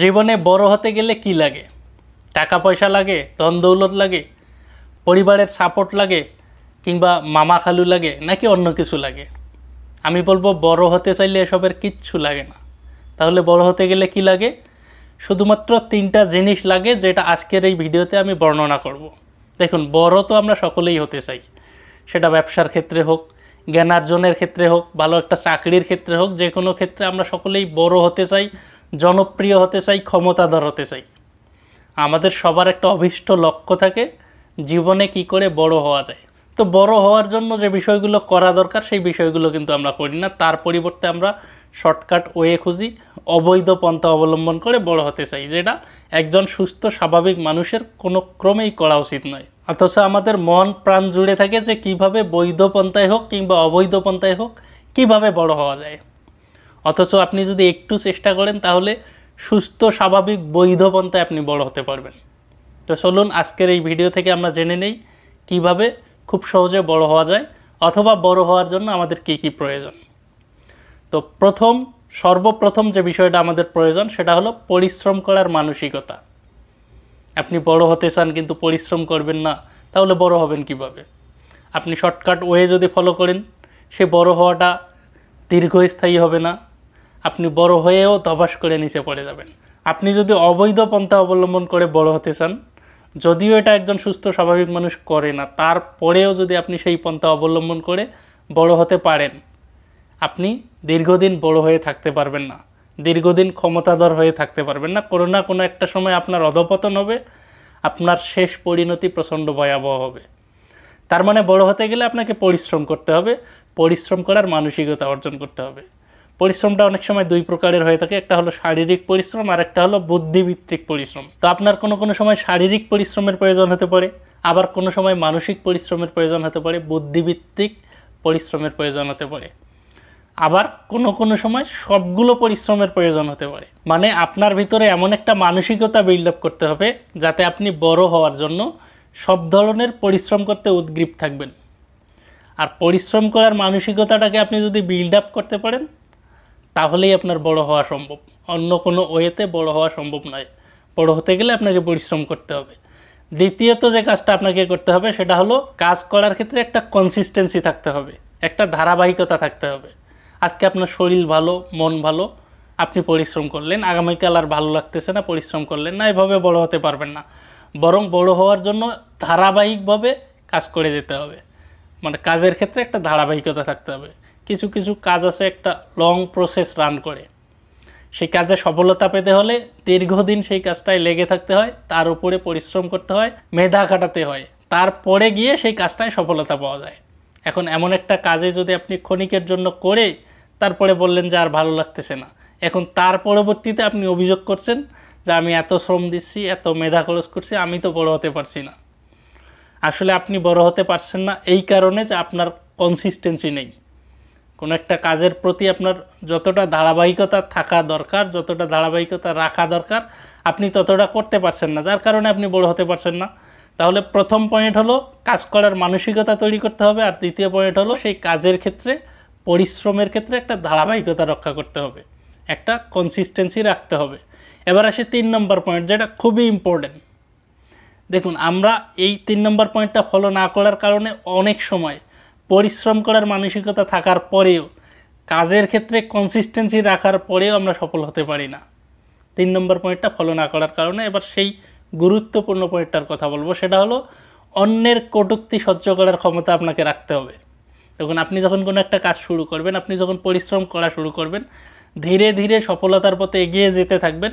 জীবনে বড় হতে গেলে কি লাগে টাকা পয়সা লাগে ধন দৌলত লাগে পরিবারের সাপোর্ট লাগে কিংবা মামা খালু লাগে নাকি অন্য কিছু লাগে আমি বলবো বড় হতে চাইলে এসবের কিচ্ছু লাগে না তাহলে বড় হতে গেলে কি লাগে শুধুমাত্র তিনটা জিনিস লাগে যেটা আজকের এই ভিডিওতে আমি বর্ণনা করব। দেখুন বড় তো আমরা সকলেই হতে চাই সেটা ব্যবসার ক্ষেত্রে হোক জ্ঞানার্জনের ক্ষেত্রে হোক ভালো একটা চাকরির ক্ষেত্রে হোক যে কোনো ক্ষেত্রে আমরা সকলেই বড় হতে চাই জনপ্রিয় হতে চাই ক্ষমতাধর হতে চাই আমাদের সবার একটা অভিষ্ট লক্ষ্য থাকে জীবনে কি করে বড় হওয়া যায় তো বড় হওয়ার জন্য যে বিষয়গুলো করা দরকার সেই বিষয়গুলো কিন্তু আমরা করি না তার পরিবর্তে আমরা শর্টকাট ওয়ে খুঁজি অবৈধ পন্থা অবলম্বন করে বড় হতে চাই যেটা একজন সুস্থ স্বাভাবিক মানুষের কোনো ক্রমেই করা উচিত নয় অথচ আমাদের মন প্রাণ জুড়ে থাকে যে কিভাবে বৈধ পন্থায় হোক কিংবা অবৈধ পন্থায় হোক কিভাবে বড় হওয়া যায় অথচ আপনি যদি একটু চেষ্টা করেন তাহলে সুস্থ স্বাভাবিক বৈধ পন্থায় আপনি বড় হতে পারবেন তো চলুন আজকের এই ভিডিও থেকে আমরা জেনে নেই কিভাবে খুব সহজে বড় হওয়া যায় অথবা বড় হওয়ার জন্য আমাদের কী কী প্রয়োজন তো প্রথম সর্বপ্রথম যে বিষয়টা আমাদের প্রয়োজন সেটা হলো পরিশ্রম করার মানসিকতা আপনি বড় হতে চান কিন্তু পরিশ্রম করবেন না তাহলে বড় হবেন কিভাবে আপনি শর্টকাট ওয়ে যদি ফলো করেন সে বড় হওয়াটা দীর্ঘস্থায়ী হবে না আপনি বড় হয়েও ধবাস করে নিচে পড়ে যাবেন আপনি যদি অবৈধ পন্থা অবলম্বন করে বড় হতে চান যদিও এটা একজন সুস্থ স্বাভাবিক মানুষ করে না তারপরেও যদি আপনি সেই পন্থা অবলম্বন করে বড় হতে পারেন আপনি দীর্ঘদিন বড় হয়ে থাকতে পারবেন না দীর্ঘদিন ক্ষমতাধর হয়ে থাকতে পারবেন না কোনো না কোনো একটা সময় আপনার অধপতন হবে আপনার শেষ পরিণতি প্রচণ্ড ভয়াবহ হবে তার মানে বড় হতে গেলে আপনাকে পরিশ্রম করতে হবে পরিশ্রম করার মানসিকতা অর্জন করতে হবে পরিশ্রমটা অনেক সময় দুই প্রকারের হয়ে থাকে একটা হলো শারীরিক পরিশ্রম আর একটা হলো বুদ্ধিভিত্তিক পরিশ্রম তো আপনার কোনো কোনো সময় শারীরিক পরিশ্রমের প্রয়োজন হতে পারে আবার কোনো সময় মানসিক পরিশ্রমের প্রয়োজন হতে পারে বুদ্ধিভিত্তিক পরিশ্রমের প্রয়োজন হতে পারে আবার কোনো কোনো সময় সবগুলো পরিশ্রমের প্রয়োজন হতে পারে মানে আপনার ভিতরে এমন একটা মানসিকতা বিল্ড আপ করতে হবে যাতে আপনি বড় হওয়ার জন্য সব ধরনের পরিশ্রম করতে উদ্গ্রীব থাকবেন আর পরিশ্রম করার মানসিকতাটাকে আপনি যদি বিল্ড আপ করতে পারেন তাহলেই আপনার বড় হওয়া সম্ভব অন্য কোনো ওয়েতে বড় হওয়া সম্ভব নয় বড় হতে গেলে আপনাকে পরিশ্রম করতে হবে দ্বিতীয়ত যে কাজটা আপনাকে করতে হবে সেটা হলো কাজ করার ক্ষেত্রে একটা কনসিস্টেন্সি থাকতে হবে একটা ধারাবাহিকতা থাকতে হবে আজকে আপনার শরীর ভালো মন ভালো আপনি পরিশ্রম করলেন আগামীকাল আর ভালো লাগতেছে না পরিশ্রম করলেন না এভাবে বড় হতে পারবেন না বরং বড় হওয়ার জন্য ধারাবাহিকভাবে কাজ করে যেতে হবে মানে কাজের ক্ষেত্রে একটা ধারাবাহিকতা থাকতে হবে কিছু কিছু কাজ আছে একটা লং প্রসেস রান করে সেই কাজে সফলতা পেতে হলে দীর্ঘদিন সেই কাজটায় লেগে থাকতে হয় তার উপরে পরিশ্রম করতে হয় মেধা কাটাতে হয় তারপরে গিয়ে সেই কাজটায় সফলতা পাওয়া যায় এখন এমন একটা কাজে যদি আপনি ক্ষণিকের জন্য করে তারপরে বললেন যে আর ভালো লাগতেছে না এখন তার পরবর্তীতে আপনি অভিযোগ করছেন যে আমি এত শ্রম দিচ্ছি এত মেধা খরচ করছি আমি তো বড় হতে পারছি না আসলে আপনি বড় হতে পারছেন না এই কারণে যে আপনার কনসিস্টেন্সি নেই কোনো একটা কাজের প্রতি আপনার যতটা ধারাবাহিকতা থাকা দরকার যতটা ধারাবাহিকতা রাখা দরকার আপনি ততটা করতে পারছেন না যার কারণে আপনি বড় হতে পারছেন না তাহলে প্রথম পয়েন্ট হলো কাজ করার মানসিকতা তৈরি করতে হবে আর দ্বিতীয় পয়েন্ট হলো সেই কাজের ক্ষেত্রে পরিশ্রমের ক্ষেত্রে একটা ধারাবাহিকতা রক্ষা করতে হবে একটা কনসিস্টেন্সি রাখতে হবে এবার আসি তিন নম্বর পয়েন্ট যেটা খুবই ইম্পর্টেন্ট দেখুন আমরা এই তিন নম্বর পয়েন্টটা ফলো না করার কারণে অনেক সময় পরিশ্রম করার মানসিকতা থাকার পরেও কাজের ক্ষেত্রে কনসিস্টেন্সি রাখার পরেও আমরা সফল হতে পারি না তিন নম্বর পয়েন্টটা ফলো না করার কারণে এবার সেই গুরুত্বপূর্ণ পয়েন্টটার কথা বলবো সেটা হলো অন্যের কটুক্তি সহ্য করার ক্ষমতা আপনাকে রাখতে হবে দেখুন আপনি যখন কোনো একটা কাজ শুরু করবেন আপনি যখন পরিশ্রম করা শুরু করবেন ধীরে ধীরে সফলতার পথে এগিয়ে যেতে থাকবেন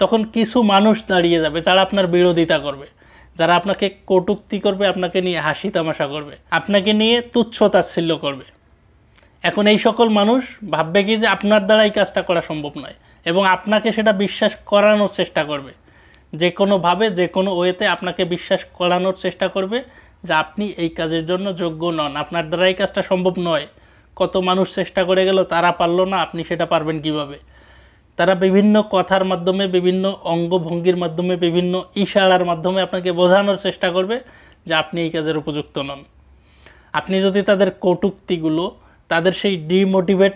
তখন কিছু মানুষ দাঁড়িয়ে যাবে যারা আপনার বিরোধিতা করবে যারা আপনাকে কটুক্তি করবে আপনাকে নিয়ে হাসি তামাশা করবে আপনাকে নিয়ে তুচ্ছ তাচ্ছিল্য করবে এখন এই সকল মানুষ ভাববে কি যে আপনার দ্বারা এই কাজটা করা সম্ভব নয় এবং আপনাকে সেটা বিশ্বাস করানোর চেষ্টা করবে যে কোনোভাবে যে কোনো ওয়েতে আপনাকে বিশ্বাস করানোর চেষ্টা করবে যে আপনি এই কাজের জন্য যোগ্য নন আপনার দ্বারা এই কাজটা সম্ভব নয় কত মানুষ চেষ্টা করে গেল তারা পারলো না আপনি সেটা পারবেন কিভাবে। তারা বিভিন্ন কথার মাধ্যমে বিভিন্ন অঙ্গভঙ্গির মাধ্যমে বিভিন্ন ইশারার মাধ্যমে আপনাকে বোঝানোর চেষ্টা করবে যে আপনি এই কাজের উপযুক্ত নন আপনি যদি তাদের কটুক্তিগুলো তাদের সেই ডিমোটিভেট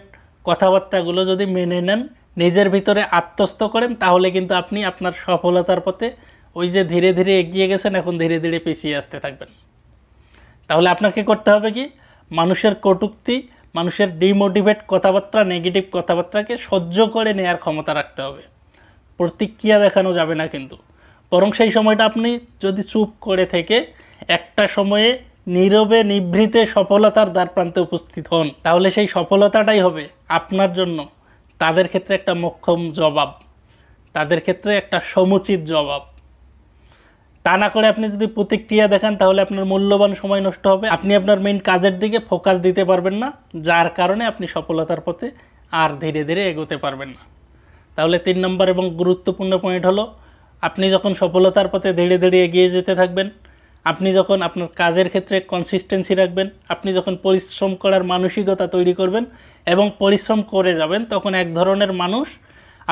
কথাবার্তাগুলো যদি মেনে নেন নিজের ভিতরে আত্মস্থ করেন তাহলে কিন্তু আপনি আপনার সফলতার পথে ওই যে ধীরে ধীরে এগিয়ে গেছেন এখন ধীরে ধীরে পিছিয়ে আসতে থাকবেন তাহলে আপনাকে করতে হবে কি মানুষের কটুক্তি মানুষের ডিমোটিভেট কথাবার্তা নেগেটিভ কথাবার্তাকে সহ্য করে নেয়ার ক্ষমতা রাখতে হবে প্রতিক্রিয়া দেখানো যাবে না কিন্তু বরং সেই সময়টা আপনি যদি চুপ করে থেকে একটা সময়ে নীরবে নিভৃতে সফলতার দ্বারপ্রান্তে উপস্থিত হন তাহলে সেই সফলতাটাই হবে আপনার জন্য তাদের ক্ষেত্রে একটা মক্ষম জবাব তাদের ক্ষেত্রে একটা সমুচিত জবাব তা না করে আপনি যদি প্রতিক্রিয়া দেখান তাহলে আপনার মূল্যবান সময় নষ্ট হবে আপনি আপনার মেইন কাজের দিকে ফোকাস দিতে পারবেন না যার কারণে আপনি সফলতার পথে আর ধীরে ধীরে এগোতে পারবেন না তাহলে তিন নম্বর এবং গুরুত্বপূর্ণ পয়েন্ট হলো আপনি যখন সফলতার পথে ধীরে ধীরে এগিয়ে যেতে থাকবেন আপনি যখন আপনার কাজের ক্ষেত্রে কনসিস্টেন্সি রাখবেন আপনি যখন পরিশ্রম করার মানসিকতা তৈরি করবেন এবং পরিশ্রম করে যাবেন তখন এক ধরনের মানুষ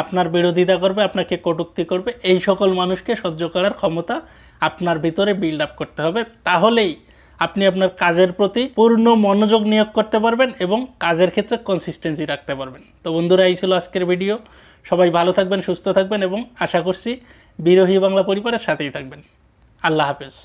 আপনার বিরোধিতা করবে আপনাকে কটুক্তি করবে এই সকল মানুষকে সহ্য করার ক্ষমতা আপনার ভিতরে বিল্ড আপ করতে হবে তাহলেই আপনি আপনার কাজের প্রতি পূর্ণ মনোযোগ নিয়োগ করতে পারবেন এবং কাজের ক্ষেত্রে কনসিস্টেন্সি রাখতে পারবেন তো বন্ধুরা এই ছিল আজকের ভিডিও সবাই ভালো থাকবেন সুস্থ থাকবেন এবং আশা করছি বিরোহী বাংলা পরিবারের সাথেই থাকবেন আল্লাহ হাফেজ